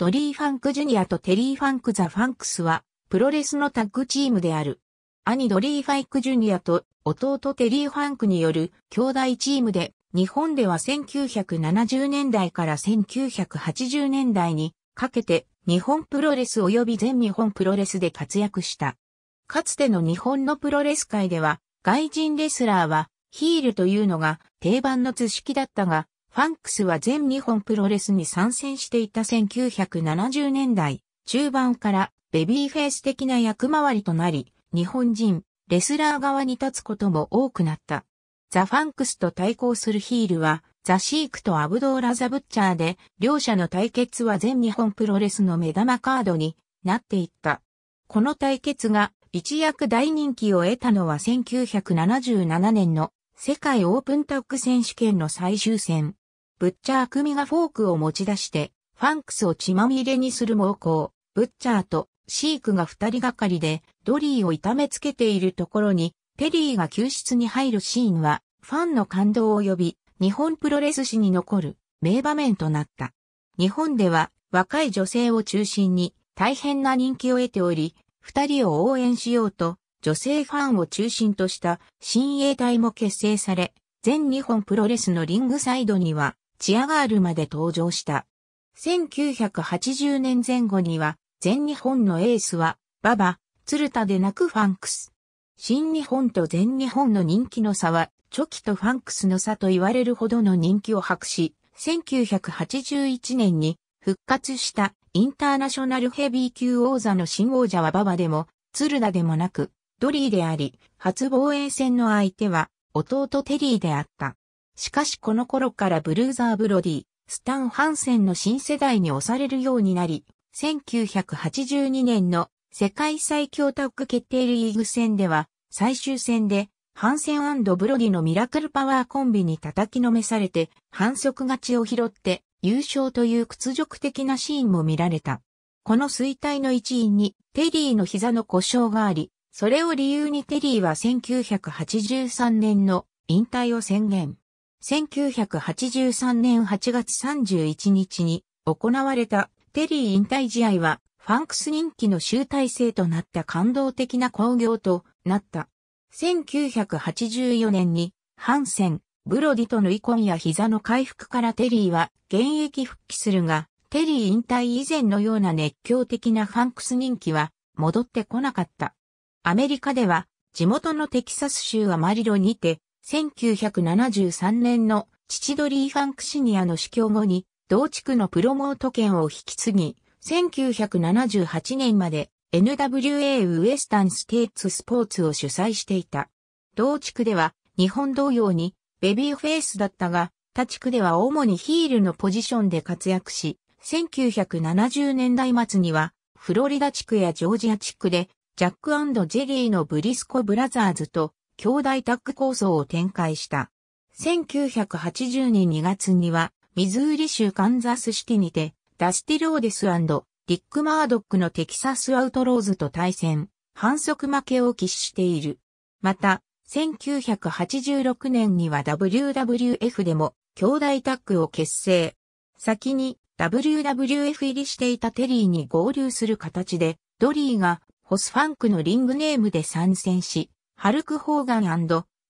ドリー・ファンク・ジュニアとテリー・ファンク・ザ・ファンクスは、プロレスのタッグチームである。兄ドリー・ファイク・ジュニアと弟テリー・ファンクによる兄弟チームで、日本では1970年代から1980年代にかけて日本プロレス及び全日本プロレスで活躍した。かつての日本のプロレス界では、外人レスラーはヒールというのが定番の図式だったが、ファンクスは全日本プロレスに参戦していた1970年代中盤からベビーフェイス的な役回りとなり、日本人、レスラー側に立つことも多くなった。ザ・ファンクスと対抗するヒールは、ザ・シークとアブドーラ・ザ・ブッチャーで、両者の対決は全日本プロレスの目玉カードになっていった。この対決が一躍大人気を得たのは1977年の世界オープンタッグ選手権の最終戦。ブッチャー組がフォークを持ち出して、ファンクスを血まみれにする猛攻。ブッチャーとシークが二人がかりで、ドリーを痛めつけているところに、ペリーが救出に入るシーンは、ファンの感動を呼び、日本プロレス史に残る名場面となった。日本では若い女性を中心に大変な人気を得ており、二人を応援しようと女性ファンを中心とした新衛隊も結成され、全日本プロレスのリングサイドにはチアガールまで登場した。1980年前後には、全日本のエースは、ババ、鶴田でなくファンクス。新日本と全日本の人気の差は、チョキとファンクスの差と言われるほどの人気を博し、1981年に復活したインターナショナルヘビー級王座の新王者はババでも、ツルダでもなく、ドリーであり、初防衛戦の相手は弟テリーであった。しかしこの頃からブルーザー・ブロディ、スタン・ハンセンの新世代に押されるようになり、1982年の世界最強タッグ決定リーグ戦では、最終戦で、ハンセンブロディのミラクルパワーコンビに叩きのめされて、反則勝ちを拾って優勝という屈辱的なシーンも見られた。この衰退の一因に、テリーの膝の故障があり、それを理由にテリーは1983年の引退を宣言。1983年8月31日に行われたテリー引退試合はファンクス人気の集大成となった感動的な興行となった。1984年にハンセン、ブロディとの離婚や膝の回復からテリーは現役復帰するが、テリー引退以前のような熱狂的なファンクス人気は戻ってこなかった。アメリカでは地元のテキサス州アマリロにて1973年の父ドリー・ファンクシニアの死去後に、同地区のプロモート権を引き継ぎ、1978年まで NWA ウエスタンステイツスポーツを主催していた。同地区では日本同様にベビーフェイスだったが、他地区では主にヒールのポジションで活躍し、1970年代末にはフロリダ地区やジョージア地区でジャックジェリーのブリスコブラザーズと兄弟タッグ構想を展開した。1980年2月には、ミズーリ州カンザスシティにて、ダスティローデスディック・マードックのテキサス・アウトローズと対戦、反則負けを喫している。また、1986年には WWF でも兄弟タッグを結成。先に WWF 入りしていたテリーに合流する形で、ドリーがホスファンクのリングネームで参戦し、ハルク・ホーガン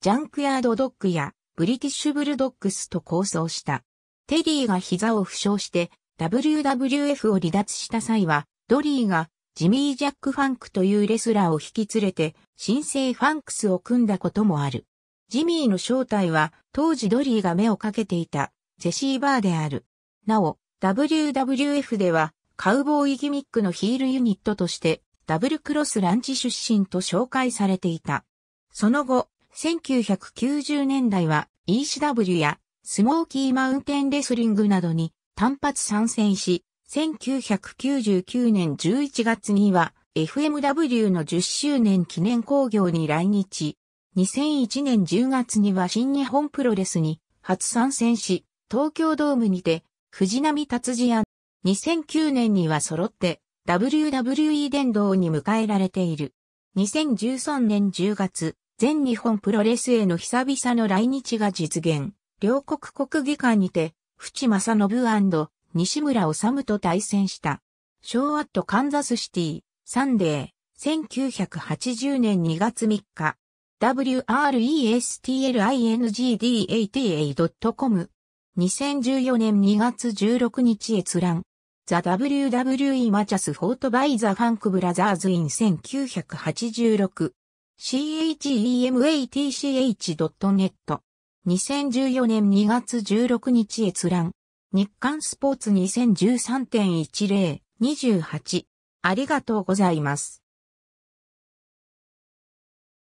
ジャンクヤード・ドッグやブリティッシュ・ブルドッグスと構想した。テリーが膝を負傷して WWF を離脱した際は、ドリーがジミー・ジャック・ファンクというレスラーを引き連れて、新生ファンクスを組んだこともある。ジミーの正体は、当時ドリーが目をかけていた、ジェシー・バーである。なお、WWF では、カウボーイギミックのヒールユニットとして、ダブルクロスランチ出身と紹介されていた。その後、1990年代は ECW やスモーキーマウンテンレスリングなどに単発参戦し、1999年11月には FMW の10周年記念興行に来日。2001年10月には新日本プロレスに初参戦し、東京ドームにて藤波達治や2009年には揃って WWE 殿堂に迎えられている。2013年10月、全日本プロレスへの久々の来日が実現。両国国技館にて、淵正信西村治と対戦した。ショーアットカンザスシティ、サンデー、1980年2月3日。wrestlingdata.com2014 年2月16日閲覧。ザ・ WWE マチャス・フォート・バイ・ザ・ファンク・ブラザーズ・イン1986。chematch.net 2014年2月16日閲覧日刊スポーツ2013.1028ありがとうございます。